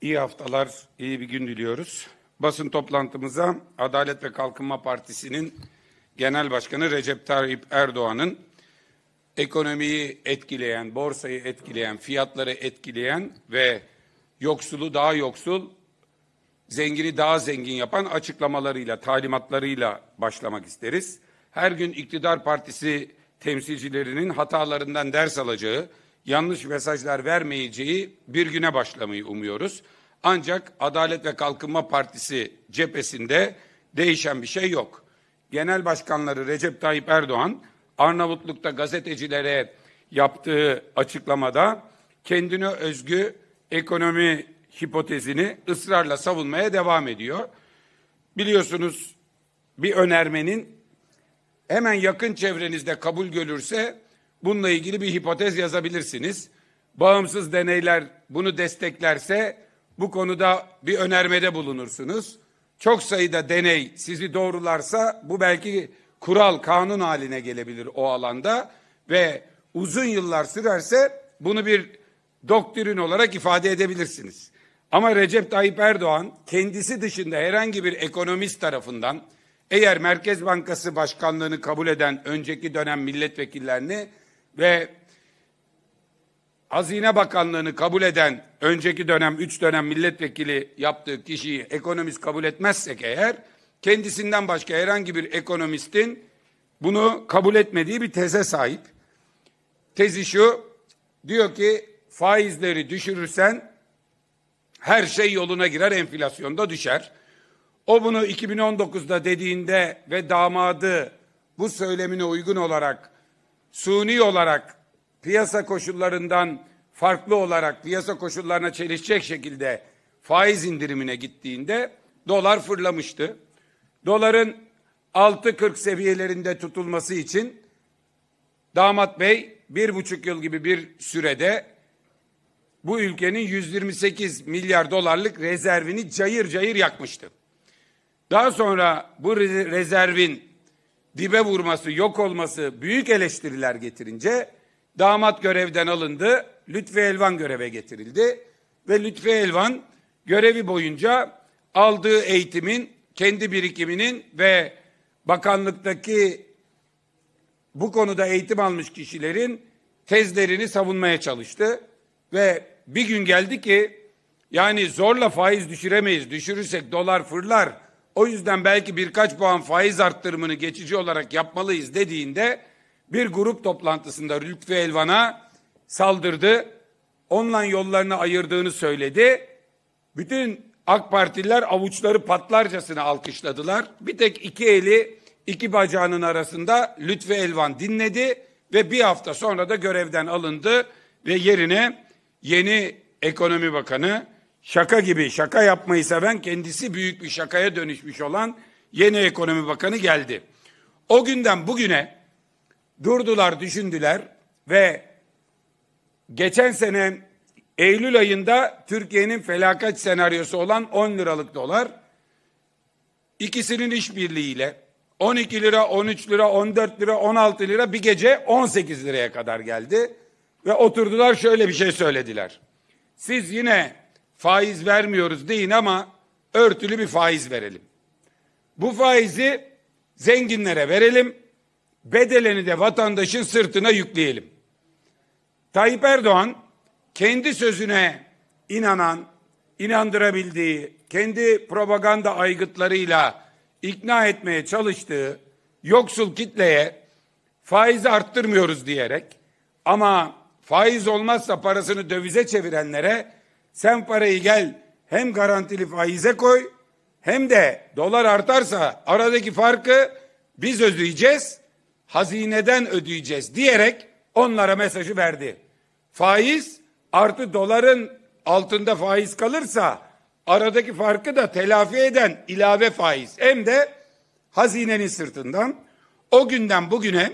İyi haftalar, iyi bir gün diliyoruz. Basın toplantımıza Adalet ve Kalkınma Partisi'nin Genel Başkanı Recep Tayyip Erdoğan'ın ekonomiyi etkileyen, borsayı etkileyen, fiyatları etkileyen ve yoksulu daha yoksul, zengini daha zengin yapan açıklamalarıyla, talimatlarıyla başlamak isteriz. Her gün iktidar partisi temsilcilerinin hatalarından ders alacağı, yanlış mesajlar vermeyeceği bir güne başlamayı umuyoruz. Ancak Adalet ve Kalkınma Partisi cephesinde değişen bir şey yok. Genel Başkanları Recep Tayyip Erdoğan Arnavutluk'ta gazetecilere yaptığı açıklamada kendine özgü ekonomi hipotezini ısrarla savunmaya devam ediyor. Biliyorsunuz bir önermenin hemen yakın çevrenizde kabul görürse Bununla ilgili bir hipotez yazabilirsiniz. Bağımsız deneyler bunu desteklerse bu konuda bir önermede bulunursunuz. Çok sayıda deney sizi doğrularsa bu belki kural, kanun haline gelebilir o alanda ve uzun yıllar sürerse bunu bir doktrin olarak ifade edebilirsiniz. Ama Recep Tayyip Erdoğan kendisi dışında herhangi bir ekonomist tarafından eğer Merkez Bankası Başkanlığını kabul eden önceki dönem milletvekillerini ve Hazine Bakanlığı'nı kabul eden önceki dönem üç dönem milletvekili yaptığı kişiyi ekonomist kabul etmezsek eğer kendisinden başka herhangi bir ekonomistin bunu kabul etmediği bir teze sahip. Tezi şu diyor ki faizleri düşürürsen her şey yoluna girer enflasyonda düşer. O bunu 2019'da dediğinde ve damadı bu söylemine uygun olarak suni olarak piyasa koşullarından farklı olarak piyasa koşullarına çelişecek şekilde faiz indirimine gittiğinde dolar fırlamıştı. Doların 6.40 seviyelerinde tutulması için damat bey bir buçuk yıl gibi bir sürede bu ülkenin 128 milyar dolarlık rezervini cayır cayır yakmıştı. Daha sonra bu rezervin dibe vurması, yok olması büyük eleştiriler getirince damat görevden alındı. Lütfi Elvan göreve getirildi ve Lütfi Elvan görevi boyunca aldığı eğitimin, kendi birikiminin ve bakanlıktaki bu konuda eğitim almış kişilerin tezlerini savunmaya çalıştı ve bir gün geldi ki yani zorla faiz düşüremeyiz, düşürürsek dolar fırlar o yüzden belki birkaç puan faiz arttırımını geçici olarak yapmalıyız dediğinde bir grup toplantısında Lütfü Elvan'a saldırdı. Onunla yollarını ayırdığını söyledi. Bütün AK Partililer avuçları patlarcasına alkışladılar. Bir tek iki eli iki bacağının arasında Lütfü Elvan dinledi ve bir hafta sonra da görevden alındı ve yerine yeni ekonomi bakanı şaka gibi şaka yapmayı seven kendisi büyük bir şakaya dönüşmüş olan yeni ekonomi bakanı geldi. O günden bugüne durdular, düşündüler ve geçen sene Eylül ayında Türkiye'nin felaket senaryosu olan 10 liralık dolar ikisinin işbirliğiyle 12 lira, 13 lira, 14 lira, 16 lira bir gece 18 liraya kadar geldi ve oturdular şöyle bir şey söylediler. Siz yine faiz vermiyoruz deyin ama örtülü bir faiz verelim. Bu faizi zenginlere verelim, bedelini de vatandaşın sırtına yükleyelim. Tayyip Erdoğan kendi sözüne inanan, inandırabildiği, kendi propaganda aygıtlarıyla ikna etmeye çalıştığı yoksul kitleye faizi arttırmıyoruz diyerek ama faiz olmazsa parasını dövize çevirenlere sen parayı gel hem garantili faize koy hem de dolar artarsa aradaki farkı biz ödeyeceğiz, hazineden ödeyeceğiz diyerek onlara mesajı verdi. Faiz artı doların altında faiz kalırsa aradaki farkı da telafi eden ilave faiz hem de hazinenin sırtından o günden bugüne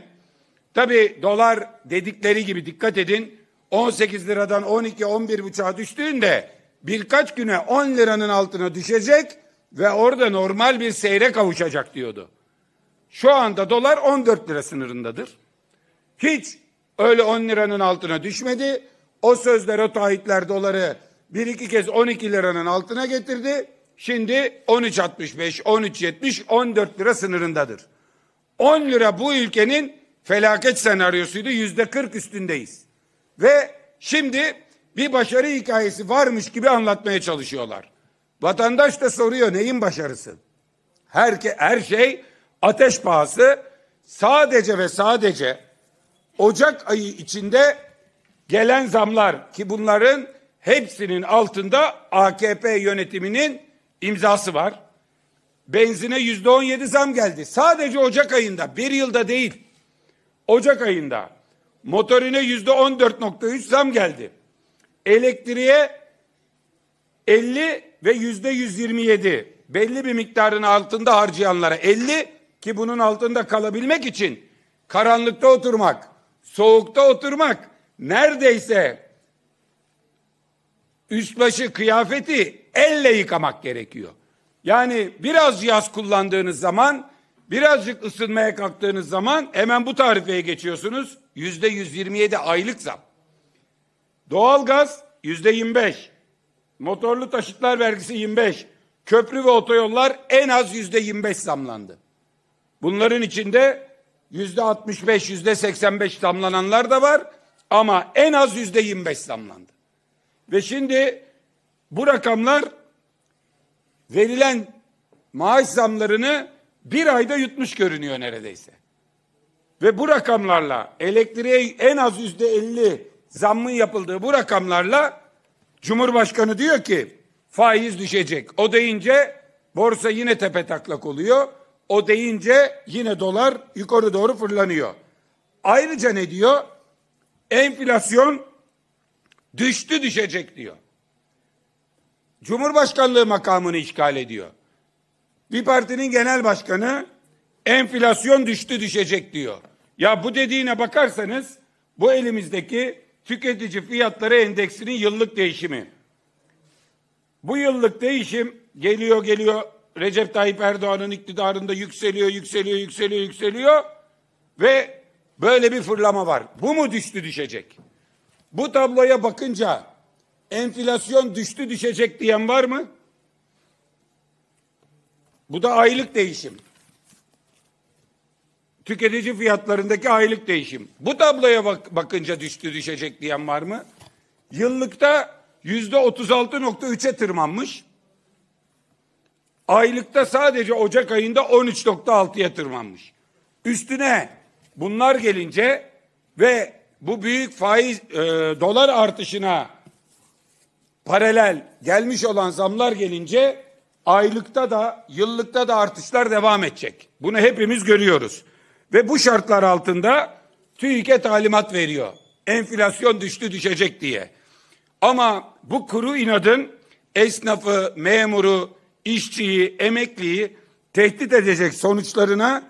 tabi dolar dedikleri gibi dikkat edin 18 liradan 12 11 buçuğa düştüğünde birkaç güne 10 liranın altına düşecek ve orada normal bir seyre kavuşacak diyordu. Şu anda dolar 14 lira sınırındadır. Hiç öyle 10 liranın altına düşmedi. O sözler o taahhütler doları bir iki kez 12 liranın altına getirdi. Şimdi 13.65, 13.70, 14 lira sınırındadır. 10 lira bu ülkenin felaket senaryosuydu. 40 üstündeyiz. Ve şimdi bir başarı hikayesi varmış gibi anlatmaya çalışıyorlar. Vatandaş da soruyor neyin başarısı? Her, her şey ateş pahası sadece ve sadece Ocak ayı içinde gelen zamlar ki bunların hepsinin altında AKP yönetiminin imzası var. Benzine yüzde on yedi zam geldi. Sadece Ocak ayında bir yılda değil. Ocak ayında Motorine yüzde on dört nokta üç zam geldi. Elektriğe elli ve yüzde yüz yirmi yedi. Belli bir miktarın altında harcayanlara elli ki bunun altında kalabilmek için karanlıkta oturmak, soğukta oturmak, neredeyse üst başı kıyafeti elle yıkamak gerekiyor. Yani biraz yaz kullandığınız zaman, birazcık ısınmaya kalktığınız zaman hemen bu tarifeye geçiyorsunuz yüzde 127 aylık zam. Doğalgaz yüzde 25. Motorlu taşıtlar vergisi 25. Köprü ve otoyollar en az yüzde 25 zamlandı. Bunların içinde yüzde 65, yüzde 85 zamlananlar da var ama en az yüzde 25 zamlandı. Ve şimdi bu rakamlar verilen maaş zamlarını bir ayda yutmuş görünüyor neredeyse ve bu rakamlarla elektriğe en az yüzde elli zammın yapıldığı bu rakamlarla Cumhurbaşkanı diyor ki faiz düşecek. O deyince borsa yine tepe taklak oluyor. O deyince yine dolar yukarı doğru fırlanıyor. Ayrıca ne diyor? Enflasyon düştü düşecek diyor. Cumhurbaşkanlığı makamını işgal ediyor. Bir partinin genel başkanı Enflasyon düştü düşecek diyor. Ya bu dediğine bakarsanız bu elimizdeki tüketici fiyatları endeksinin yıllık değişimi. Bu yıllık değişim geliyor geliyor Recep Tayyip Erdoğan'ın iktidarında yükseliyor, yükseliyor, yükseliyor, yükseliyor ve böyle bir fırlama var. Bu mu düştü düşecek? Bu tabloya bakınca enflasyon düştü düşecek diyen var mı? Bu da aylık değişim tüketici fiyatlarındaki aylık değişim. Bu tabloya bak, bakınca düştü düşecek diyen var mı? Yıllıkta yüzde 36.3'e tırmanmış. Aylıkta sadece Ocak ayında 13.6'ya tırmanmış. Üstüne bunlar gelince ve bu büyük faiz e, dolar artışına paralel gelmiş olan zamlar gelince aylıkta da yıllıkta da artışlar devam edecek. Bunu hepimiz görüyoruz. Ve bu şartlar altında TÜİK'e talimat veriyor. Enflasyon düştü düşecek diye. Ama bu kuru inadın esnafı, memuru, işçiyi, emekliyi tehdit edecek sonuçlarına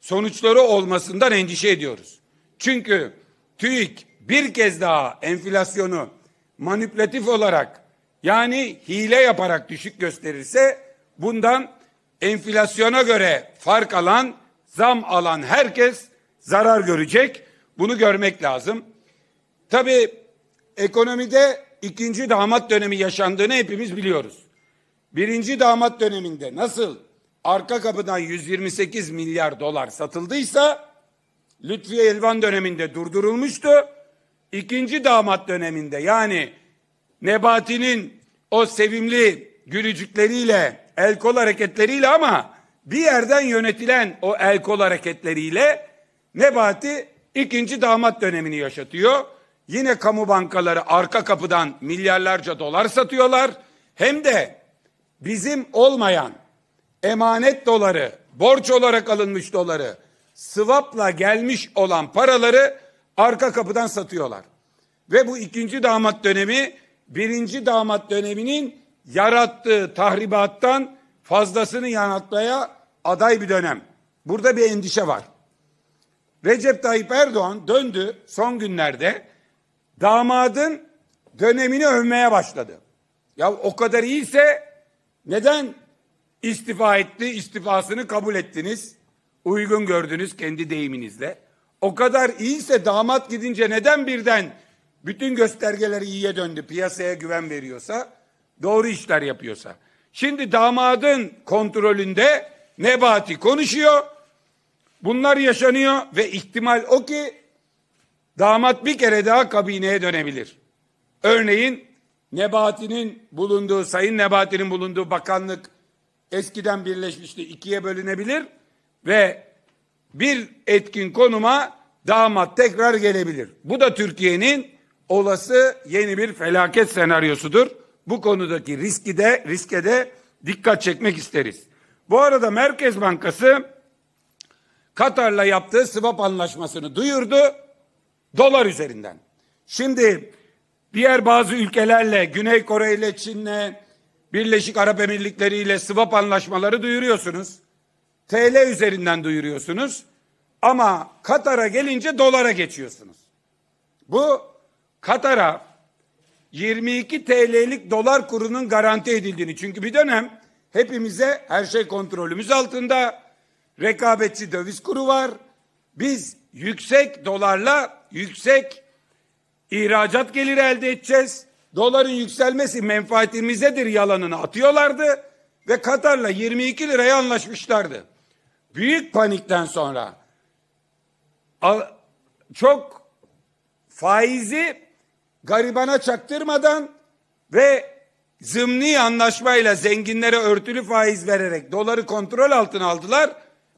sonuçları olmasından endişe ediyoruz. Çünkü TÜİK bir kez daha enflasyonu manipülatif olarak yani hile yaparak düşük gösterirse bundan enflasyona göre fark alan zam alan herkes zarar görecek. Bunu görmek lazım. Tabii ekonomide ikinci damat dönemi yaşandığını hepimiz biliyoruz. Birinci damat döneminde nasıl arka kapıdan 128 milyar dolar satıldıysa Lütfiye Elvan döneminde durdurulmuştu. İkinci damat döneminde yani Nebati'nin o sevimli gülücükleriyle, el kol hareketleriyle ama bir yerden yönetilen o el kol hareketleriyle Nebati ikinci damat dönemini yaşatıyor. Yine kamu bankaları arka kapıdan milyarlarca dolar satıyorlar. Hem de bizim olmayan emanet doları, borç olarak alınmış doları, sıvapla gelmiş olan paraları arka kapıdan satıyorlar. Ve bu ikinci damat dönemi birinci damat döneminin yarattığı tahribattan fazlasını yanıltmaya aday bir dönem. Burada bir endişe var. Recep Tayyip Erdoğan döndü son günlerde damadın dönemini övmeye başladı. Ya o kadar iyiyse neden istifa etti, istifasını kabul ettiniz, uygun gördünüz kendi deyiminizle. O kadar iyiyse damat gidince neden birden bütün göstergeleri iyiye döndü, piyasaya güven veriyorsa, doğru işler yapıyorsa. Şimdi damadın kontrolünde Nebati konuşuyor. Bunlar yaşanıyor ve ihtimal o ki damat bir kere daha kabineye dönebilir. Örneğin Nebati'nin bulunduğu, Sayın Nebati'nin bulunduğu bakanlık eskiden birleşmişti, ikiye bölünebilir ve bir etkin konuma damat tekrar gelebilir. Bu da Türkiye'nin olası yeni bir felaket senaryosudur. Bu konudaki riski de riske de dikkat çekmek isteriz. Bu arada Merkez Bankası Katar'la yaptığı swap anlaşmasını duyurdu dolar üzerinden. Şimdi diğer bazı ülkelerle Güney Kore ile Çin'le Birleşik Arap Emirlikleri ile swap anlaşmaları duyuruyorsunuz. TL üzerinden duyuruyorsunuz. Ama Katar'a gelince dolara geçiyorsunuz. Bu Katar'a 22 TL'lik dolar kurunun garanti edildiğini. Çünkü bir dönem hepimize her şey kontrolümüz altında. Rekabetçi döviz kuru var. Biz yüksek dolarla yüksek ihracat geliri elde edeceğiz. Doların yükselmesi menfaatimizedir yalanını atıyorlardı ve Katar'la 22 liraya anlaşmışlardı. Büyük panikten sonra çok faizi garibana çaktırmadan ve zımni anlaşmayla zenginlere örtülü faiz vererek doları kontrol altına aldılar.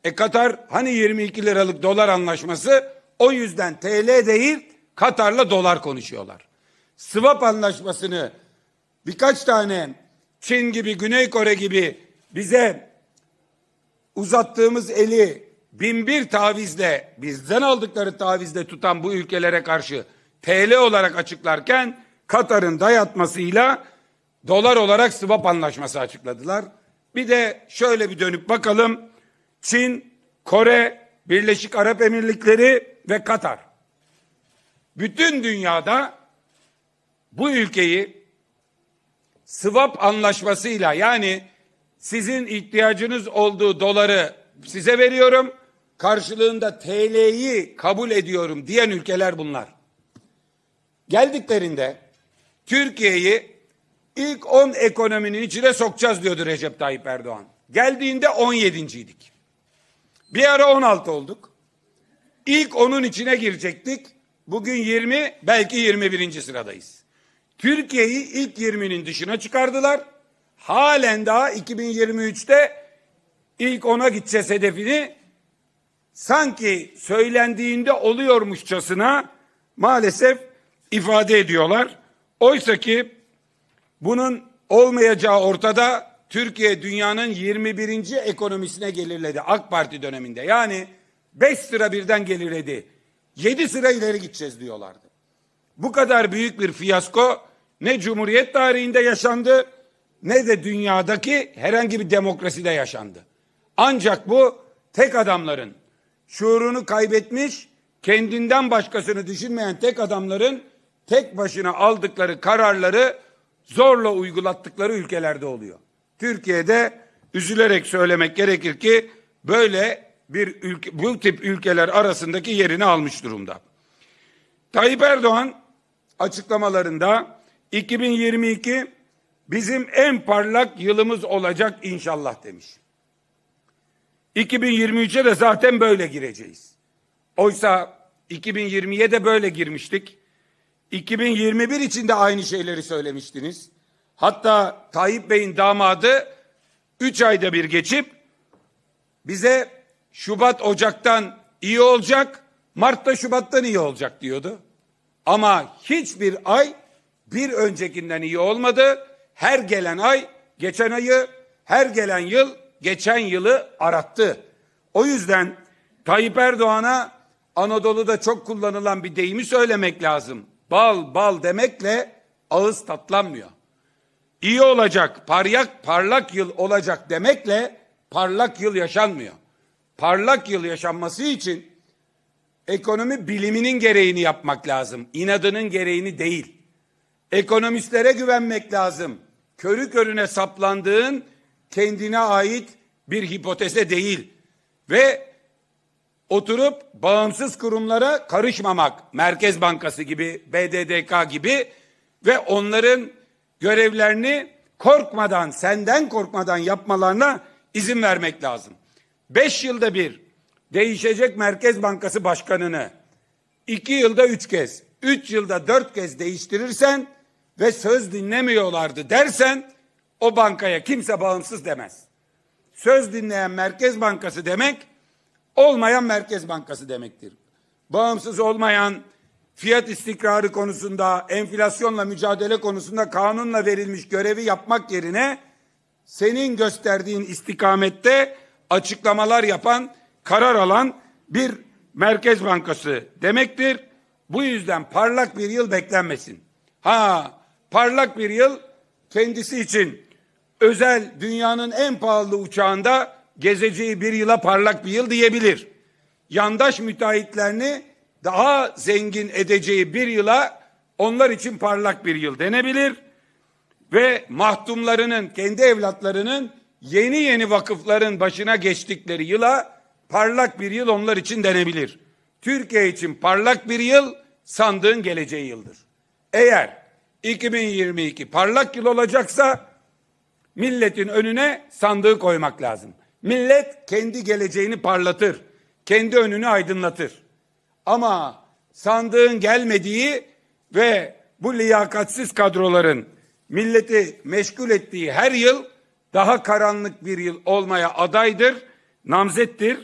E Katar hani 22 liralık dolar anlaşması o yüzden TL değil Katar'la dolar konuşuyorlar. Swap anlaşmasını birkaç tane Çin gibi Güney Kore gibi bize uzattığımız eli bin bir tavizle bizden aldıkları tavizle tutan bu ülkelere karşı TL olarak açıklarken Katar'ın dayatmasıyla dolar olarak swap anlaşması açıkladılar. Bir de şöyle bir dönüp bakalım. Çin, Kore, Birleşik Arap Emirlikleri ve Katar. Bütün dünyada bu ülkeyi swap anlaşmasıyla yani sizin ihtiyacınız olduğu doları size veriyorum. Karşılığında TL'yi kabul ediyorum diyen ülkeler bunlar. Geldiklerinde Türkiye'yi ilk 10 ekonominin içine sokacağız diyordu Recep Tayyip Erdoğan. Geldiğinde 17.ydik. Bir ara 16 olduk. İlk onun içine girecektik. Bugün 20 belki 21. sıradayız. Türkiye'yi ilk 20'nin dışına çıkardılar. Halen daha 2023'te ilk 10'a gideceğiz hedefini sanki söylendiğinde oluyormuşçasına maalesef ifade ediyorlar. Oysa ki bunun olmayacağı ortada Türkiye dünyanın 21. ekonomisine gelirledi AK Parti döneminde. Yani 5 sıra birden gelirledi. 7 sıra ileri gideceğiz diyorlardı. Bu kadar büyük bir fiyasko ne Cumhuriyet tarihinde yaşandı ne de dünyadaki herhangi bir demokraside yaşandı. Ancak bu tek adamların şuurunu kaybetmiş, kendinden başkasını düşünmeyen tek adamların tek başına aldıkları kararları zorla uygulattıkları ülkelerde oluyor. Türkiye'de üzülerek söylemek gerekir ki böyle bir ülke, bu tip ülkeler arasındaki yerini almış durumda. Tayyip Erdoğan açıklamalarında 2022 bizim en parlak yılımız olacak inşallah demiş. 2023'e de zaten böyle gireceğiz. Oysa 2020'ye de böyle girmiştik. 2021 için de aynı şeyleri söylemiştiniz. Hatta Tayyip Bey'in damadı 3 ayda bir geçip bize Şubat Ocak'tan iyi olacak, Mart'ta Şubat'tan iyi olacak diyordu. Ama hiçbir ay bir öncekinden iyi olmadı. Her gelen ay geçen ayı, her gelen yıl geçen yılı arattı. O yüzden Tayyip Erdoğan'a Anadolu'da çok kullanılan bir deyimi söylemek lazım bal bal demekle ağız tatlanmıyor. İyi olacak, parlak parlak yıl olacak demekle parlak yıl yaşanmıyor. Parlak yıl yaşanması için ekonomi biliminin gereğini yapmak lazım. İnadının gereğini değil. Ekonomistlere güvenmek lazım. Körü körüne saplandığın kendine ait bir hipoteze değil. Ve oturup bağımsız kurumlara karışmamak, Merkez Bankası gibi, BDDK gibi ve onların görevlerini korkmadan, senden korkmadan yapmalarına izin vermek lazım. Beş yılda bir değişecek Merkez Bankası Başkanı'nı iki yılda üç kez, üç yılda dört kez değiştirirsen ve söz dinlemiyorlardı dersen o bankaya kimse bağımsız demez. Söz dinleyen Merkez Bankası demek olmayan Merkez Bankası demektir. Bağımsız olmayan, fiyat istikrarı konusunda, enflasyonla mücadele konusunda kanunla verilmiş görevi yapmak yerine senin gösterdiğin istikamette açıklamalar yapan, karar alan bir Merkez Bankası demektir. Bu yüzden parlak bir yıl beklenmesin. Ha, parlak bir yıl kendisi için özel dünyanın en pahalı uçağında gezeceği bir yıla parlak bir yıl diyebilir. Yandaş müteahhitlerini daha zengin edeceği bir yıla onlar için parlak bir yıl denebilir. Ve mahdumlarının, kendi evlatlarının yeni yeni vakıfların başına geçtikleri yıla parlak bir yıl onlar için denebilir. Türkiye için parlak bir yıl sandığın geleceği yıldır. Eğer 2022 parlak yıl olacaksa milletin önüne sandığı koymak lazım. Millet kendi geleceğini parlatır. Kendi önünü aydınlatır. Ama sandığın gelmediği ve bu liyakatsiz kadroların milleti meşgul ettiği her yıl daha karanlık bir yıl olmaya adaydır, namzettir.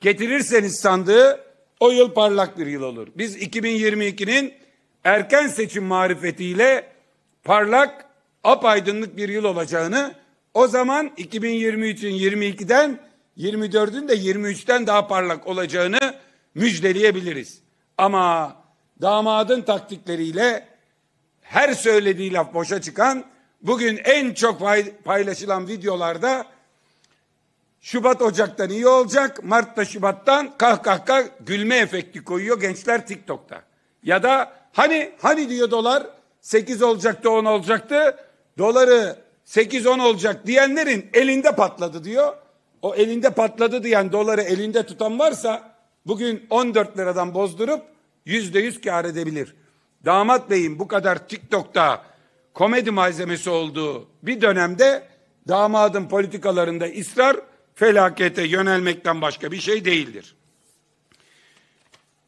Getirirseniz sandığı o yıl parlak bir yıl olur. Biz 2022'nin erken seçim marifetiyle parlak, apaydınlık bir yıl olacağını o zaman 2023'ün 22'den 24'ün de 23'ten daha parlak olacağını müjdeleyebiliriz. Ama damadın taktikleriyle her söylediği laf boşa çıkan bugün en çok paylaşılan videolarda Şubat Ocak'tan iyi olacak, Mart'ta Şubat'tan kah kah kah gülme efekti koyuyor gençler TikTok'ta. Ya da hani hani diyor dolar 8 olacaktı 10 olacaktı. Doları 8-10 olacak diyenlerin elinde patladı diyor. O elinde patladı diyen doları elinde tutan varsa bugün 14 liradan bozdurup %100 kar edebilir. Damat Bey'in bu kadar TikTok'ta komedi malzemesi olduğu bir dönemde damadın politikalarında ısrar felakete yönelmekten başka bir şey değildir.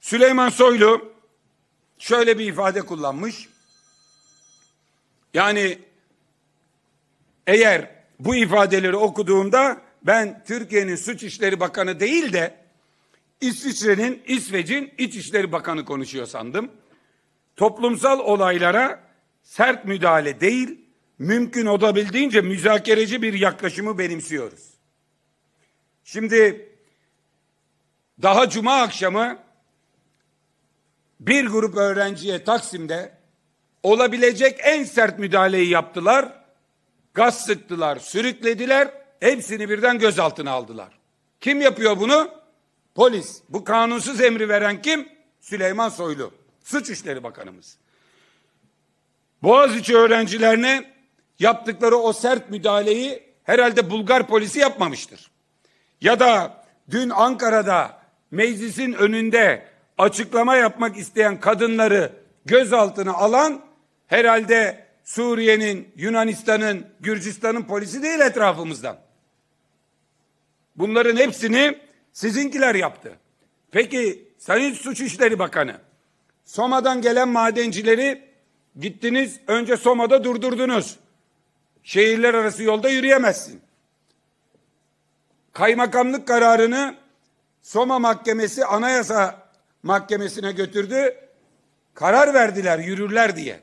Süleyman Soylu şöyle bir ifade kullanmış. Yani eğer bu ifadeleri okuduğumda ben Türkiye'nin Suç İşleri Bakanı değil de İsviçre'nin İsveç'in İçişleri Bakanı konuşuyor sandım. Toplumsal olaylara sert müdahale değil, mümkün olabildiğince müzakereci bir yaklaşımı benimsiyoruz. Şimdi daha cuma akşamı bir grup öğrenciye Taksim'de olabilecek en sert müdahaleyi yaptılar gaz sıktılar, sürüklediler, hepsini birden gözaltına aldılar. Kim yapıyor bunu? Polis. Bu kanunsuz emri veren kim? Süleyman Soylu. Suç İşleri Bakanımız. Boğaziçi öğrencilerine yaptıkları o sert müdahaleyi herhalde Bulgar polisi yapmamıştır. Ya da dün Ankara'da meclisin önünde açıklama yapmak isteyen kadınları gözaltına alan herhalde Suriye'nin, Yunanistan'ın, Gürcistan'ın polisi değil etrafımızdan. Bunların hepsini sizinkiler yaptı. Peki Sayın Suç İşleri Bakanı, Soma'dan gelen madencileri gittiniz önce Soma'da durdurdunuz. Şehirler arası yolda yürüyemezsin. Kaymakamlık kararını Soma Mahkemesi Anayasa Mahkemesi'ne götürdü. Karar verdiler yürürler diye.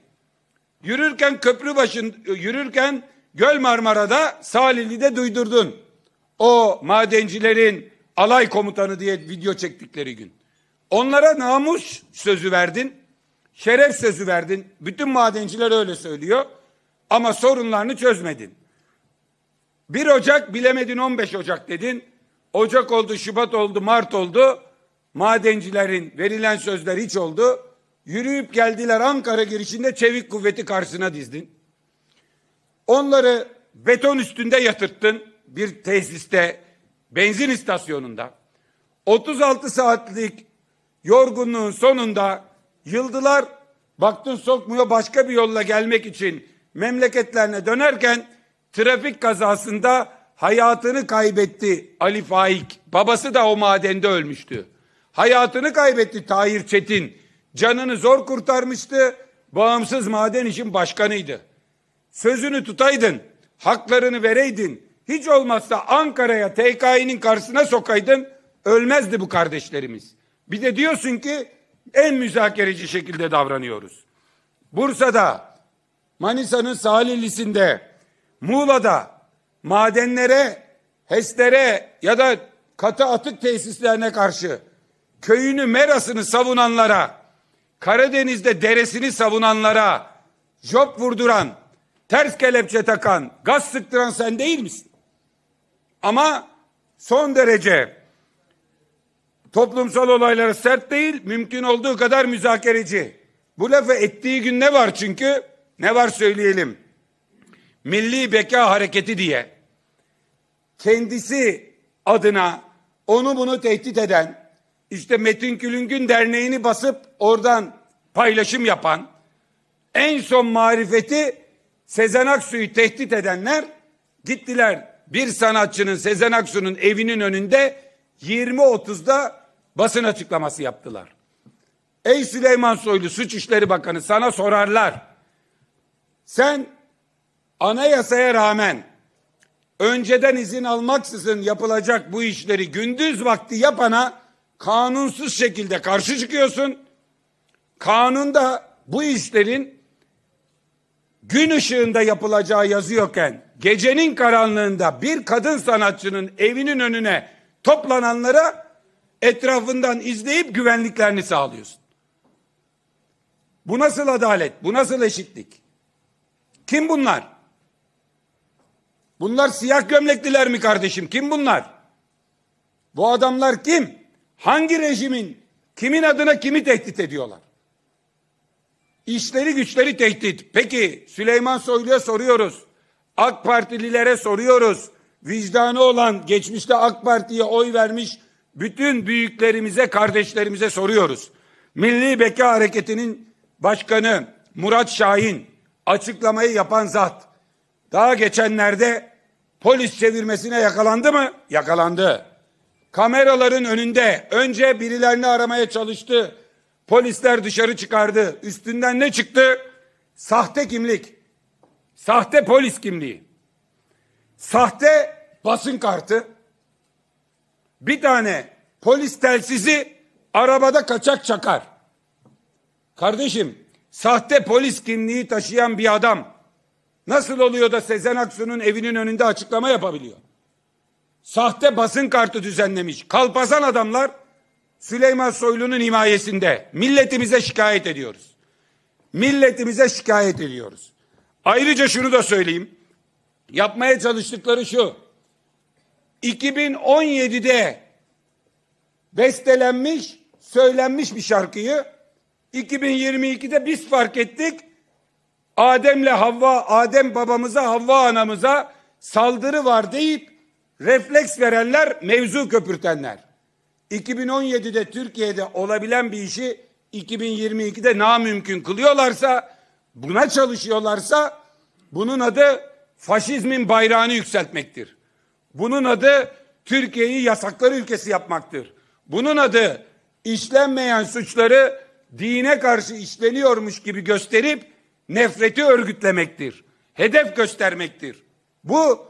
Yürürken köprü başın yürürken Göl Marmara'da Salili'de duydurdun. O madencilerin alay komutanı diye video çektikleri gün. Onlara namus sözü verdin. Şeref sözü verdin. Bütün madenciler öyle söylüyor. Ama sorunlarını çözmedin. 1 Ocak bilemedin 15 Ocak dedin. Ocak oldu, Şubat oldu, Mart oldu. Madencilerin verilen sözler hiç oldu. Yürüyüp geldiler Ankara girişinde çevik kuvveti karşısına dizdin. Onları beton üstünde yatırttın bir tesiste, benzin istasyonunda. 36 saatlik yorgunluğun sonunda yıldılar, baktın sokmuyor başka bir yolla gelmek için memleketlerine dönerken trafik kazasında hayatını kaybetti Ali Faik. Babası da o madende ölmüştü. Hayatını kaybetti Tahir Çetin. Canını zor kurtarmıştı. Bağımsız maden işin başkanıydı. Sözünü tutaydın. Haklarını vereydin. Hiç olmazsa Ankara'ya TKİ'nin karşısına sokaydın. Ölmezdi bu kardeşlerimiz. Bir de diyorsun ki en müzakereci şekilde davranıyoruz. Bursa'da, Manisa'nın Salihli'sinde, Muğla'da madenlere, HES'lere ya da katı atık tesislerine karşı köyünü merasını savunanlara Karadeniz'de deresini savunanlara job vurduran, ters kelepçe takan, gaz sıktıran sen değil misin? Ama son derece toplumsal olaylara sert değil, mümkün olduğu kadar müzakereci. Bu lafı ettiği gün ne var çünkü? Ne var söyleyelim. Milli Beka Hareketi diye kendisi adına onu bunu tehdit eden, işte Metin Külüng'ün derneğini basıp oradan paylaşım yapan, en son marifeti Sezen Aksu'yu tehdit edenler gittiler bir sanatçının Sezen Aksu'nun evinin önünde 20.30'da basın açıklaması yaptılar. Ey Süleyman Soylu Suç İşleri Bakanı sana sorarlar. Sen anayasaya rağmen önceden izin almaksızın yapılacak bu işleri gündüz vakti yapana kanunsuz şekilde karşı çıkıyorsun. Kanunda bu işlerin gün ışığında yapılacağı yazıyorken gecenin karanlığında bir kadın sanatçının evinin önüne toplananlara etrafından izleyip güvenliklerini sağlıyorsun. Bu nasıl adalet? Bu nasıl eşitlik? Kim bunlar? Bunlar siyah gömlekliler mi kardeşim? Kim bunlar? Bu adamlar kim? Hangi rejimin kimin adına kimi tehdit ediyorlar? İşleri güçleri tehdit. Peki Süleyman Soylu'ya soruyoruz. AK Partililere soruyoruz. Vicdanı olan geçmişte AK Parti'ye oy vermiş bütün büyüklerimize, kardeşlerimize soruyoruz. Milli Beka Hareketi'nin başkanı Murat Şahin açıklamayı yapan zat. Daha geçenlerde polis çevirmesine yakalandı mı? Yakalandı kameraların önünde önce birilerini aramaya çalıştı. Polisler dışarı çıkardı. Üstünden ne çıktı? Sahte kimlik. Sahte polis kimliği. Sahte basın kartı. Bir tane polis telsizi arabada kaçak çakar. Kardeşim sahte polis kimliği taşıyan bir adam nasıl oluyor da Sezen Aksu'nun evinin önünde açıklama yapabiliyor? sahte basın kartı düzenlemiş kalpazan adamlar Süleyman Soylu'nun himayesinde milletimize şikayet ediyoruz. Milletimize şikayet ediyoruz. Ayrıca şunu da söyleyeyim. Yapmaya çalıştıkları şu. 2017'de bestelenmiş, söylenmiş bir şarkıyı 2022'de biz fark ettik. Adem'le Havva, Adem babamıza, Havva anamıza saldırı var deyip refleks verenler, mevzu köpürtenler. 2017'de Türkiye'de olabilen bir işi 2022'de mümkün kılıyorlarsa, buna çalışıyorlarsa bunun adı faşizmin bayrağını yükseltmektir. Bunun adı Türkiye'yi yasaklar ülkesi yapmaktır. Bunun adı işlenmeyen suçları dine karşı işleniyormuş gibi gösterip nefreti örgütlemektir. Hedef göstermektir. Bu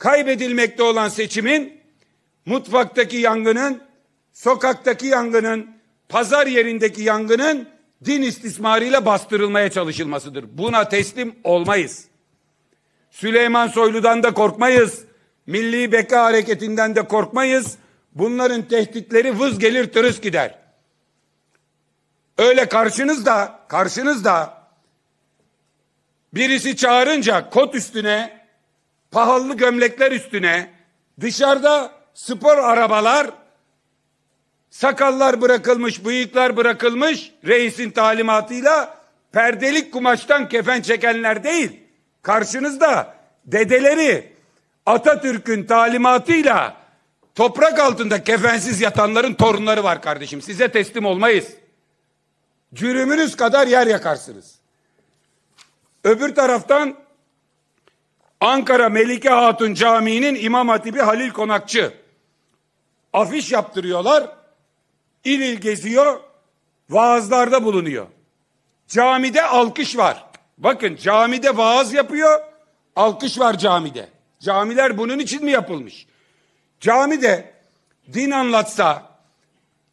kaybedilmekte olan seçimin, mutfaktaki yangının, sokaktaki yangının, pazar yerindeki yangının din istismarıyla bastırılmaya çalışılmasıdır. Buna teslim olmayız. Süleyman Soylu'dan da korkmayız. Milli Beka Hareketi'nden de korkmayız. Bunların tehditleri vız gelir tırıs gider. Öyle karşınızda, karşınızda birisi çağırınca kot üstüne pahalı gömlekler üstüne, dışarıda spor arabalar, sakallar bırakılmış, bıyıklar bırakılmış reisin talimatıyla perdelik kumaştan kefen çekenler değil. Karşınızda dedeleri Atatürk'ün talimatıyla toprak altında kefensiz yatanların torunları var kardeşim. Size teslim olmayız. Cürümünüz kadar yer yakarsınız. Öbür taraftan Ankara Melike Hatun Camii'nin İmam Hatibi Halil Konakçı. Afiş yaptırıyorlar. İl il geziyor. Vaazlarda bulunuyor. Camide alkış var. Bakın camide vaaz yapıyor. Alkış var camide. Camiler bunun için mi yapılmış? Camide din anlatsa,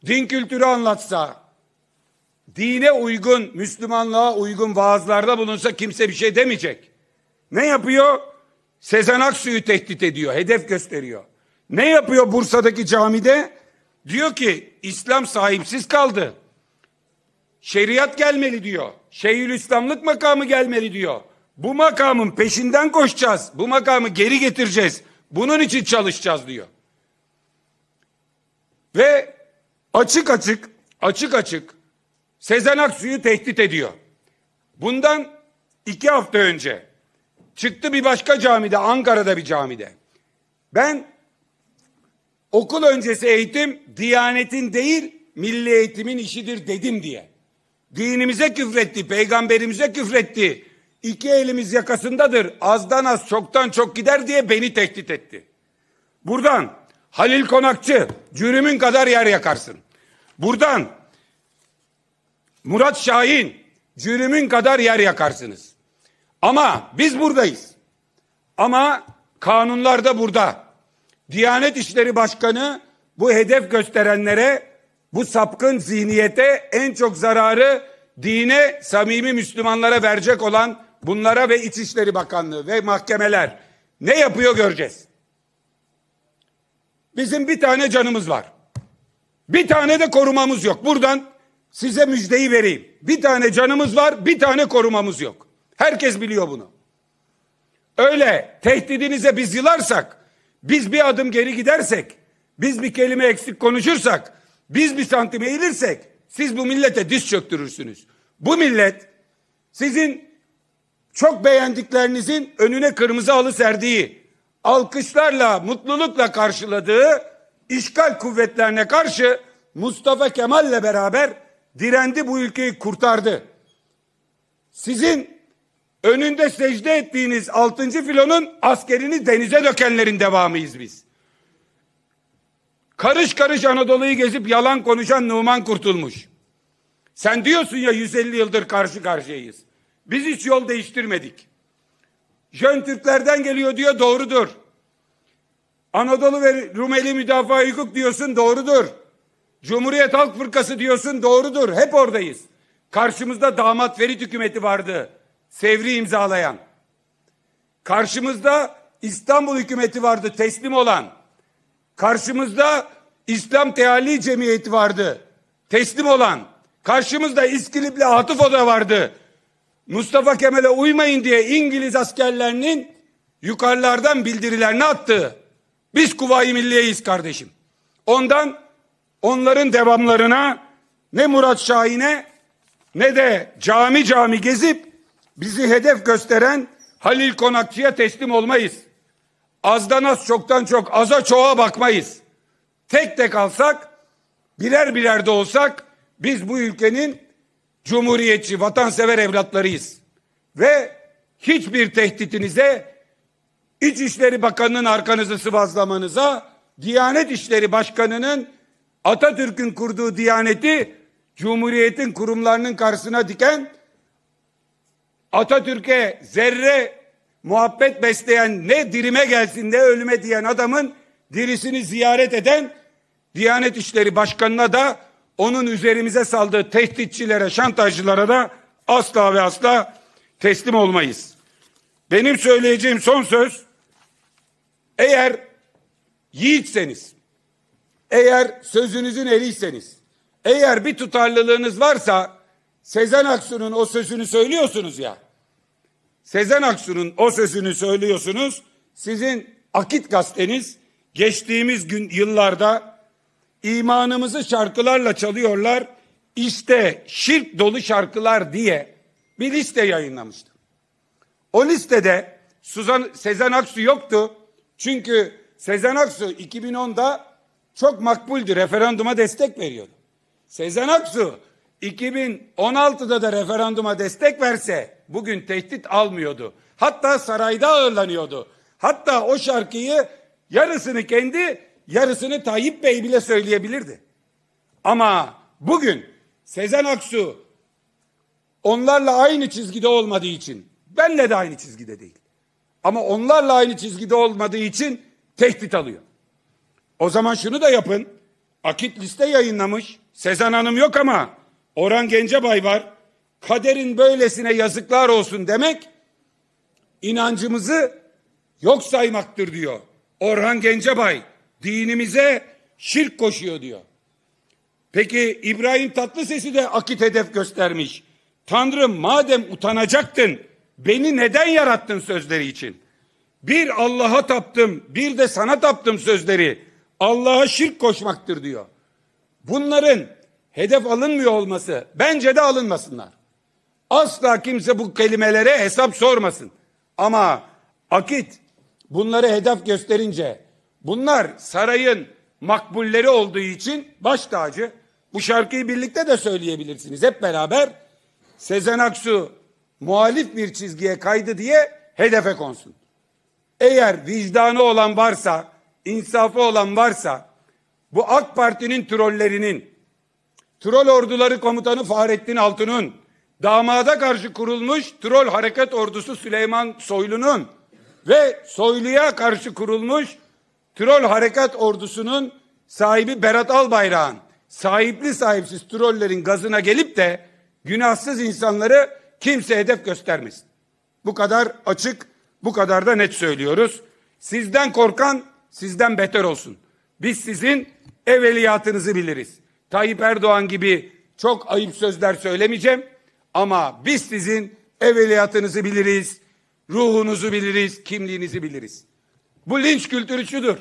din kültürü anlatsa, dine uygun, Müslümanlığa uygun vaazlarda bulunsa kimse bir şey demeyecek. Ne yapıyor? Sezen Aksu'yu tehdit ediyor, hedef gösteriyor. Ne yapıyor Bursa'daki camide? Diyor ki İslam sahipsiz kaldı. Şeriat gelmeli diyor. Şeyhülislamlık makamı gelmeli diyor. Bu makamın peşinden koşacağız. Bu makamı geri getireceğiz. Bunun için çalışacağız diyor. Ve açık açık, açık açık Sezen Aksu'yu tehdit ediyor. Bundan iki hafta önce Çıktı bir başka camide, Ankara'da bir camide. Ben okul öncesi eğitim Diyanet'in değil, milli eğitimin işidir dedim diye. Dinimize küfretti, peygamberimize küfretti. İki elimiz yakasındadır, azdan az çoktan çok gider diye beni tehdit etti. Buradan Halil Konakçı, cürümün kadar yer yakarsın. Buradan Murat Şahin, cürümün kadar yer yakarsınız. Ama biz buradayız. Ama kanunlar da burada. Diyanet İşleri Başkanı bu hedef gösterenlere, bu sapkın zihniyete en çok zararı dine samimi Müslümanlara verecek olan bunlara ve İçişleri Bakanlığı ve mahkemeler ne yapıyor göreceğiz. Bizim bir tane canımız var. Bir tane de korumamız yok. Buradan size müjdeyi vereyim. Bir tane canımız var, bir tane korumamız yok. Herkes biliyor bunu. Öyle tehdidinize biz yılarsak, biz bir adım geri gidersek, biz bir kelime eksik konuşursak, biz bir santim eğilirsek siz bu millete diz çöktürürsünüz. Bu millet sizin çok beğendiklerinizin önüne kırmızı halı serdiği, alkışlarla, mutlulukla karşıladığı işgal kuvvetlerine karşı Mustafa Kemal'le beraber direndi bu ülkeyi kurtardı. Sizin önünde secde ettiğiniz altıncı filonun askerini denize dökenlerin devamıyız biz. Karış karış Anadolu'yu gezip yalan konuşan Numan Kurtulmuş. Sen diyorsun ya 150 yıldır karşı karşıyayız. Biz hiç yol değiştirmedik. Jön Türklerden geliyor diyor doğrudur. Anadolu ve Rumeli müdafaa hukuk diyorsun doğrudur. Cumhuriyet Halk Fırkası diyorsun doğrudur. Hep oradayız. Karşımızda damat Ferit hükümeti vardı. Sevri imzalayan, karşımızda İstanbul hükümeti vardı teslim olan, karşımızda İslam Teali Cemiyeti vardı teslim olan, karşımızda İskilip'le Hatıf Oda vardı. Mustafa Kemal'e uymayın diye İngiliz askerlerinin yukarılardan bildirilerini attı. Biz Kuvayi Milliye'yiz kardeşim. Ondan onların devamlarına ne Murat Şahin'e ne de cami cami gezip bizi hedef gösteren Halil Konakçı'ya teslim olmayız. Azdan az çoktan çok aza çoğa bakmayız. Tek tek alsak birer birer de olsak biz bu ülkenin cumhuriyetçi vatansever evlatlarıyız. Ve hiçbir tehditinize İçişleri Bakanı'nın arkanızı sıvazlamanıza Diyanet İşleri Başkanı'nın Atatürk'ün kurduğu Diyaneti Cumhuriyet'in kurumlarının karşısına diken Atatürk'e zerre muhabbet besleyen ne dirime gelsin ne ölüme diyen adamın dirisini ziyaret eden Diyanet İşleri Başkanı'na da onun üzerimize saldığı tehditçilere, şantajcılara da asla ve asla teslim olmayız. Benim söyleyeceğim son söz eğer yiğitseniz, eğer sözünüzün eriyseniz, eğer bir tutarlılığınız varsa Sezen Aksu'nun o sözünü söylüyorsunuz ya. Sezen Aksu'nun o sözünü söylüyorsunuz. Sizin Akit gazeteniz geçtiğimiz gün yıllarda imanımızı şarkılarla çalıyorlar. İşte şirk dolu şarkılar diye bir liste yayınlamıştı. O listede Suzan Sezen Aksu yoktu. Çünkü Sezen Aksu 2010'da çok makbuldü. Referanduma destek veriyordu. Sezen Aksu 2016'da da referanduma destek verse bugün tehdit almıyordu. Hatta sarayda ağırlanıyordu. Hatta o şarkıyı yarısını kendi yarısını Tayyip Bey bile söyleyebilirdi. Ama bugün Sezen Aksu onlarla aynı çizgide olmadığı için benle de aynı çizgide değil. Ama onlarla aynı çizgide olmadığı için tehdit alıyor. O zaman şunu da yapın. Akit liste yayınlamış. Sezen Hanım yok ama Orhan Gencebay var. Kaderin böylesine yazıklar olsun demek inancımızı yok saymaktır diyor. Orhan Gencebay dinimize şirk koşuyor diyor. Peki İbrahim Tatlıses'i de akit hedef göstermiş. Tanrım madem utanacaktın beni neden yarattın sözleri için? Bir Allah'a taptım bir de sana taptım sözleri Allah'a şirk koşmaktır diyor. Bunların hedef alınmıyor olması bence de alınmasınlar. Asla kimse bu kelimelere hesap sormasın. Ama akit bunları hedef gösterince bunlar sarayın makbulleri olduğu için baş tacı bu şarkıyı birlikte de söyleyebilirsiniz hep beraber. Sezen Aksu muhalif bir çizgiye kaydı diye hedefe konsun. Eğer vicdanı olan varsa, insafı olan varsa bu AK Parti'nin trollerinin Troll orduları komutanı Fahrettin Altun'un, damada karşı kurulmuş troll hareket ordusu Süleyman Soylu'nun ve Soylu'ya karşı kurulmuş troll hareket ordusunun sahibi Berat Albayrak'ın sahipli sahipsiz trollerin gazına gelip de günahsız insanları kimse hedef göstermesin. Bu kadar açık, bu kadar da net söylüyoruz. Sizden korkan sizden beter olsun. Biz sizin evveliyatınızı biliriz. Tayyip Erdoğan gibi çok ayıp sözler söylemeyeceğim. Ama biz sizin evveliyatınızı biliriz, ruhunuzu biliriz, kimliğinizi biliriz. Bu linç kültürü şudur.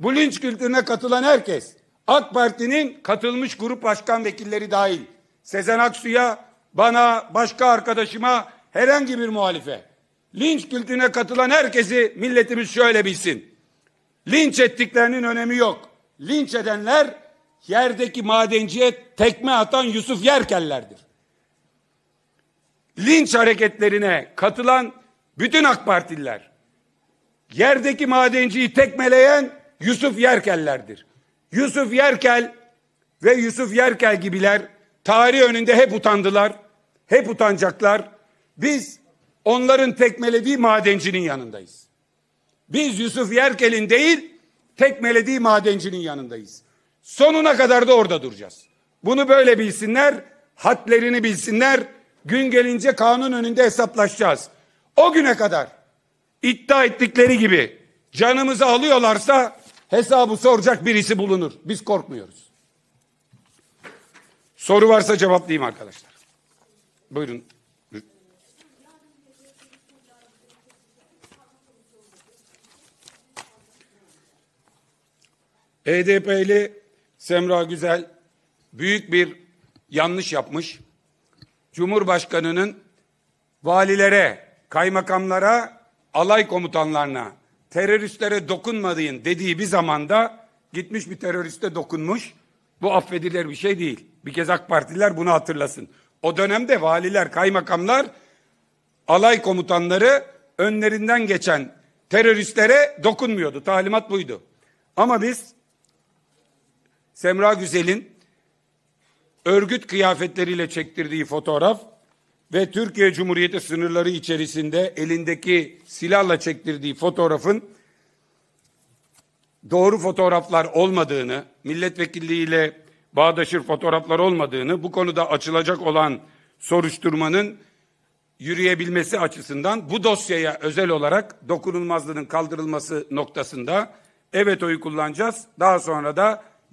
Bu linç kültürüne katılan herkes, AK Parti'nin katılmış grup başkan vekilleri dahil, Sezen Aksu'ya, bana, başka arkadaşıma, herhangi bir muhalife, linç kültürüne katılan herkesi milletimiz şöyle bilsin. Linç ettiklerinin önemi yok. Linç edenler yerdeki madenciye tekme atan Yusuf Yerkeller'dir. Linç hareketlerine katılan bütün AK Partililer, yerdeki madenciyi tekmeleyen Yusuf Yerkeller'dir. Yusuf Yerkel ve Yusuf Yerkel gibiler tarih önünde hep utandılar, hep utanacaklar. Biz onların tekmelediği madencinin yanındayız. Biz Yusuf Yerkel'in değil, tekmelediği madencinin yanındayız. Sonuna kadar da orada duracağız. Bunu böyle bilsinler, hatlerini bilsinler. Gün gelince kanun önünde hesaplaşacağız. O güne kadar iddia ettikleri gibi canımızı alıyorlarsa hesabı soracak birisi bulunur. Biz korkmuyoruz. Soru varsa cevaplayayım arkadaşlar. Buyurun. EDP'li Semra Güzel büyük bir yanlış yapmış. Cumhurbaşkanının valilere, kaymakamlara, alay komutanlarına, teröristlere dokunmadığın dediği bir zamanda gitmiş bir teröriste dokunmuş. Bu affedilir bir şey değil. Bir kez AK Partililer bunu hatırlasın. O dönemde valiler, kaymakamlar, alay komutanları önlerinden geçen teröristlere dokunmuyordu. Talimat buydu. Ama biz Semra Güzel'in örgüt kıyafetleriyle çektirdiği fotoğraf ve Türkiye Cumhuriyeti sınırları içerisinde elindeki silahla çektirdiği fotoğrafın doğru fotoğraflar olmadığını, milletvekilliğiyle bağdaşır fotoğraflar olmadığını, bu konuda açılacak olan soruşturmanın yürüyebilmesi açısından bu dosyaya özel olarak dokunulmazlığının kaldırılması noktasında evet oyu kullanacağız. Daha sonra da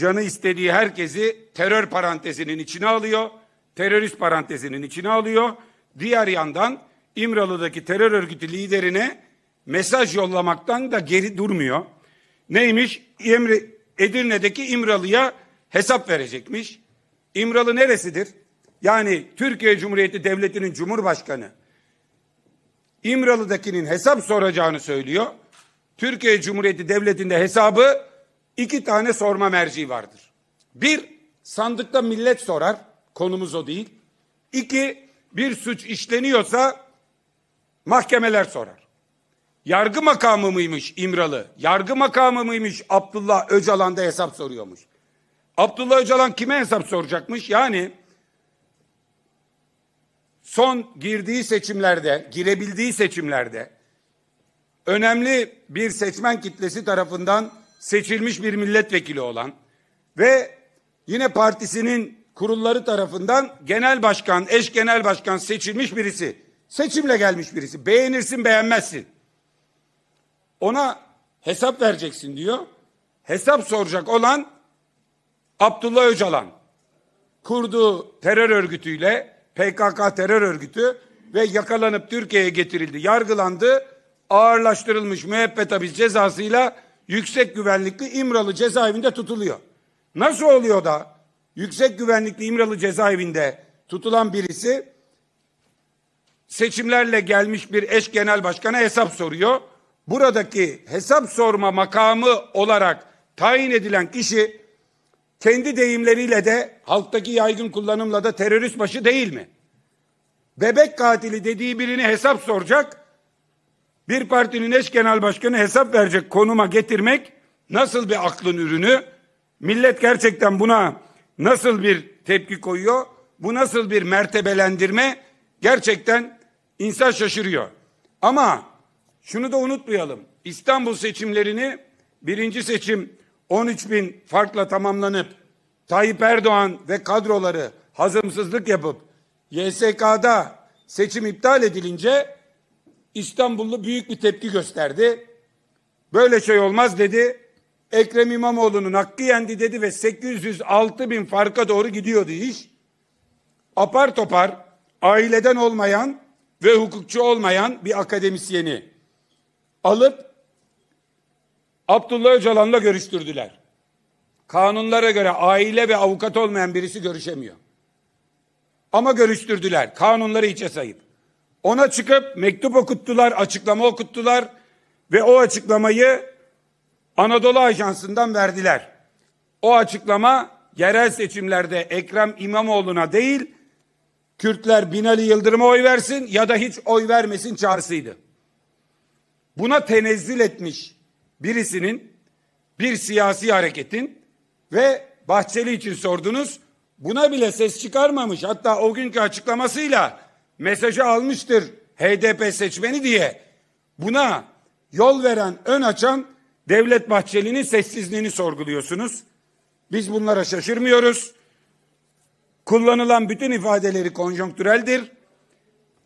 canı istediği herkesi terör parantezinin içine alıyor, terörist parantezinin içine alıyor. Diğer yandan İmralı'daki terör örgütü liderine mesaj yollamaktan da geri durmuyor. Neymiş? Emri, Edirne'deki İmralı'ya hesap verecekmiş. İmralı neresidir? Yani Türkiye Cumhuriyeti Devleti'nin Cumhurbaşkanı İmralı'dakinin hesap soracağını söylüyor. Türkiye Cumhuriyeti Devleti'nde hesabı iki tane sorma merci vardır. Bir, sandıkta millet sorar. Konumuz o değil. İki, bir suç işleniyorsa mahkemeler sorar. Yargı makamı mıymış İmralı? Yargı makamı mıymış Abdullah Öcalan'da hesap soruyormuş. Abdullah Öcalan kime hesap soracakmış? Yani son girdiği seçimlerde, girebildiği seçimlerde önemli bir seçmen kitlesi tarafından seçilmiş bir milletvekili olan ve yine partisinin kurulları tarafından genel başkan, eş genel başkan seçilmiş birisi, seçimle gelmiş birisi. Beğenirsin, beğenmezsin. Ona hesap vereceksin diyor. Hesap soracak olan Abdullah Öcalan. Kurduğu terör örgütüyle PKK terör örgütü ve yakalanıp Türkiye'ye getirildi, yargılandı, ağırlaştırılmış müebbet hapis cezasıyla yüksek güvenlikli İmralı cezaevinde tutuluyor. Nasıl oluyor da yüksek güvenlikli İmralı cezaevinde tutulan birisi seçimlerle gelmiş bir eş genel başkana hesap soruyor. Buradaki hesap sorma makamı olarak tayin edilen kişi kendi deyimleriyle de halktaki yaygın kullanımla da terörist başı değil mi? Bebek katili dediği birini hesap soracak bir partinin eş genel başkanı hesap verecek konuma getirmek nasıl bir aklın ürünü? Millet gerçekten buna nasıl bir tepki koyuyor? Bu nasıl bir mertebelendirme? Gerçekten insan şaşırıyor. Ama şunu da unutmayalım. İstanbul seçimlerini birinci seçim 13 bin farkla tamamlanıp Tayyip Erdoğan ve kadroları hazımsızlık yapıp YSK'da seçim iptal edilince İstanbullu büyük bir tepki gösterdi. Böyle şey olmaz dedi. Ekrem İmamoğlu'nun hakkı yendi dedi ve 806 bin farka doğru gidiyordu iş. Apar topar aileden olmayan ve hukukçu olmayan bir akademisyeni alıp Abdullah Öcalan'la görüştürdüler. Kanunlara göre aile ve avukat olmayan birisi görüşemiyor. Ama görüştürdüler. Kanunları içe sayıp. Ona çıkıp mektup okuttular, açıklama okuttular ve o açıklamayı Anadolu Ajansı'ndan verdiler. O açıklama yerel seçimlerde Ekrem İmamoğlu'na değil, Kürtler Binali Yıldırım'a oy versin ya da hiç oy vermesin çağrısıydı. Buna tenezzül etmiş birisinin, bir siyasi hareketin ve Bahçeli için sordunuz, buna bile ses çıkarmamış. Hatta o günkü açıklamasıyla mesajı almıştır HDP seçmeni diye buna yol veren, ön açan Devlet Bahçeli'nin sessizliğini sorguluyorsunuz. Biz bunlara şaşırmıyoruz. Kullanılan bütün ifadeleri konjonktüreldir.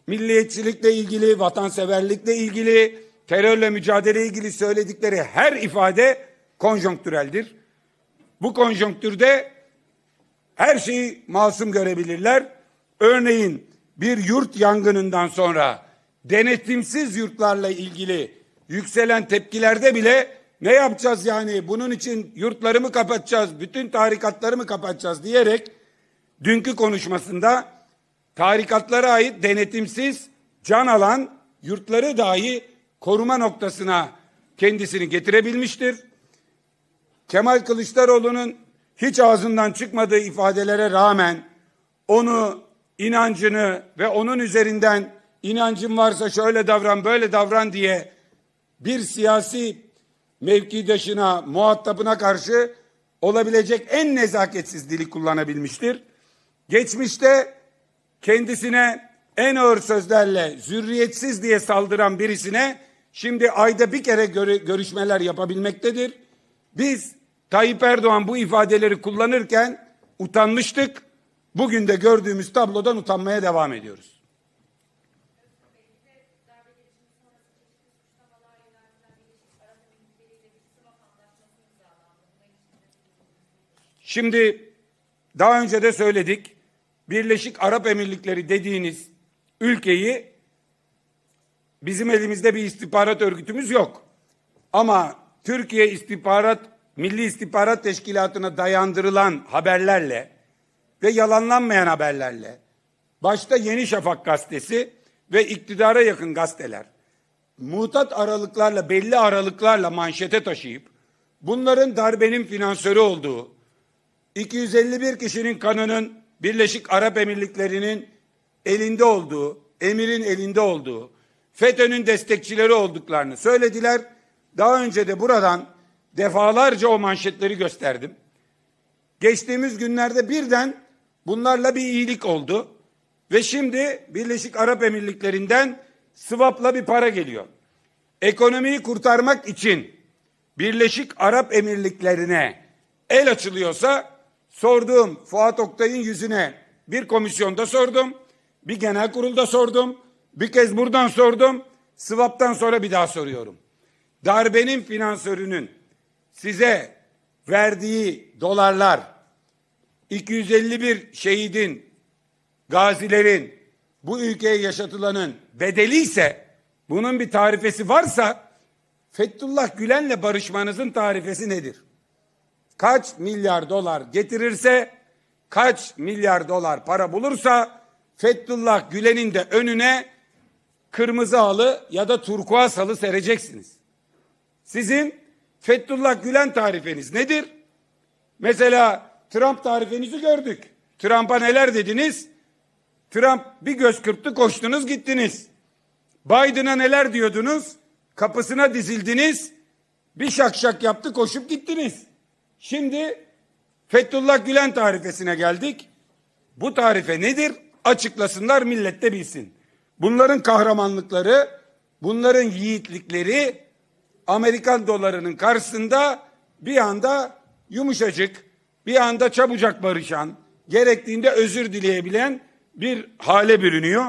Milliyetçilikle ilgili, vatanseverlikle ilgili, terörle mücadele ilgili söyledikleri her ifade konjonktüreldir. Bu konjonktürde her şeyi masum görebilirler. Örneğin bir yurt yangınından sonra denetimsiz yurtlarla ilgili yükselen tepkilerde bile ne yapacağız yani bunun için yurtları mı kapatacağız, bütün tarikatları mı kapatacağız diyerek dünkü konuşmasında tarikatlara ait denetimsiz can alan yurtları dahi koruma noktasına kendisini getirebilmiştir. Kemal Kılıçdaroğlu'nun hiç ağzından çıkmadığı ifadelere rağmen onu inancını ve onun üzerinden inancın varsa şöyle davran böyle davran diye bir siyasi mevkidaşına, muhatabına karşı olabilecek en nezaketsiz dili kullanabilmiştir. Geçmişte kendisine en ağır sözlerle zürriyetsiz diye saldıran birisine şimdi ayda bir kere gör görüşmeler yapabilmektedir. Biz Tayyip Erdoğan bu ifadeleri kullanırken utanmıştık. Bugün de gördüğümüz tablodan utanmaya devam ediyoruz. Şimdi daha önce de söyledik. Birleşik Arap Emirlikleri dediğiniz ülkeyi bizim elimizde bir istihbarat örgütümüz yok. Ama Türkiye istihbarat Milli İstihbarat Teşkilatı'na dayandırılan haberlerle ve yalanlanmayan haberlerle başta Yeni Şafak gazetesi ve iktidara yakın gazeteler mutat aralıklarla belli aralıklarla manşete taşıyıp bunların darbenin finansörü olduğu 251 kişinin kanının Birleşik Arap Emirlikleri'nin elinde olduğu, emirin elinde olduğu, FETÖ'nün destekçileri olduklarını söylediler. Daha önce de buradan defalarca o manşetleri gösterdim. Geçtiğimiz günlerde birden Bunlarla bir iyilik oldu. Ve şimdi Birleşik Arap Emirlikleri'nden swapla bir para geliyor. Ekonomiyi kurtarmak için Birleşik Arap Emirlikleri'ne el açılıyorsa sorduğum Fuat Oktay'ın yüzüne bir komisyonda sordum, bir genel kurulda sordum, bir kez buradan sordum, swap'tan sonra bir daha soruyorum. Darbenin finansörünün size verdiği dolarlar 251 şehidin, gazilerin, bu ülkeye yaşatılanın bedeli ise bunun bir tarifesi varsa Fethullah Gülen'le barışmanızın tarifesi nedir? Kaç milyar dolar getirirse, kaç milyar dolar para bulursa Fethullah Gülen'in de önüne kırmızı halı ya da turkuaz halı sereceksiniz. Sizin Fethullah Gülen tarifeniz nedir? Mesela Trump tarifenizi gördük. Trump'a neler dediniz? Trump bir göz kırptı koştunuz gittiniz. Biden'a neler diyordunuz? Kapısına dizildiniz. Bir şak şak yaptı koşup gittiniz. Şimdi Fethullah Gülen tarifesine geldik. Bu tarife nedir? Açıklasınlar millette bilsin. Bunların kahramanlıkları, bunların yiğitlikleri Amerikan dolarının karşısında bir anda yumuşacık, bir anda çabucak barışan, gerektiğinde özür dileyebilen bir hale bürünüyor.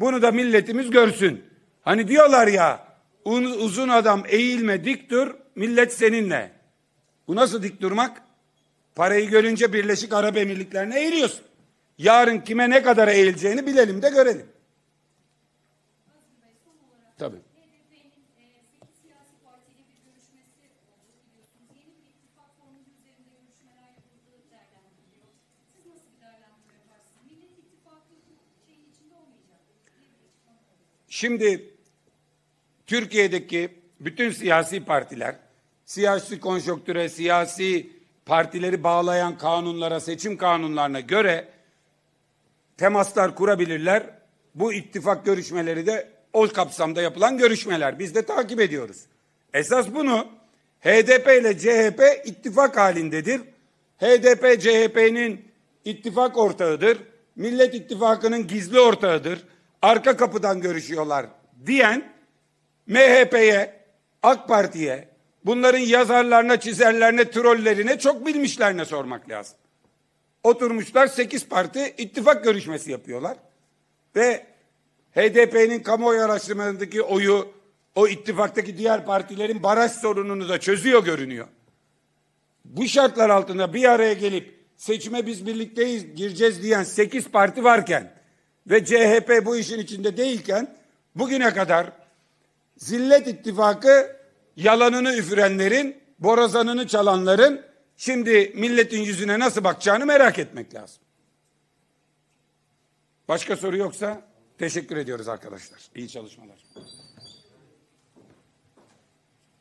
Bunu da milletimiz görsün. Hani diyorlar ya uzun adam eğilme dik dur millet seninle. Bu nasıl dik durmak? Parayı görünce Birleşik Arap Emirlikleri'ne eğiliyorsun. Yarın kime ne kadar eğileceğini bilelim de görelim. Şimdi Türkiye'deki bütün siyasi partiler, siyasi konjonktüre, siyasi partileri bağlayan kanunlara, seçim kanunlarına göre temaslar kurabilirler. Bu ittifak görüşmeleri de o kapsamda yapılan görüşmeler. Biz de takip ediyoruz. Esas bunu HDP ile CHP ittifak halindedir. HDP CHP'nin ittifak ortağıdır. Millet İttifakı'nın gizli ortağıdır arka kapıdan görüşüyorlar diyen MHP'ye, AK Parti'ye, bunların yazarlarına, çizerlerine, trollerine çok bilmişlerine sormak lazım. Oturmuşlar 8 parti ittifak görüşmesi yapıyorlar. Ve HDP'nin kamuoyu araştırmalarındaki oyu o ittifaktaki diğer partilerin baraj sorununu da çözüyor görünüyor. Bu şartlar altında bir araya gelip seçime biz birlikteyiz gireceğiz diyen 8 parti varken ve CHP bu işin içinde değilken bugüne kadar Zillet ittifakı yalanını üfürenlerin, borazanını çalanların şimdi milletin yüzüne nasıl bakacağını merak etmek lazım. Başka soru yoksa teşekkür ediyoruz arkadaşlar. İyi çalışmalar.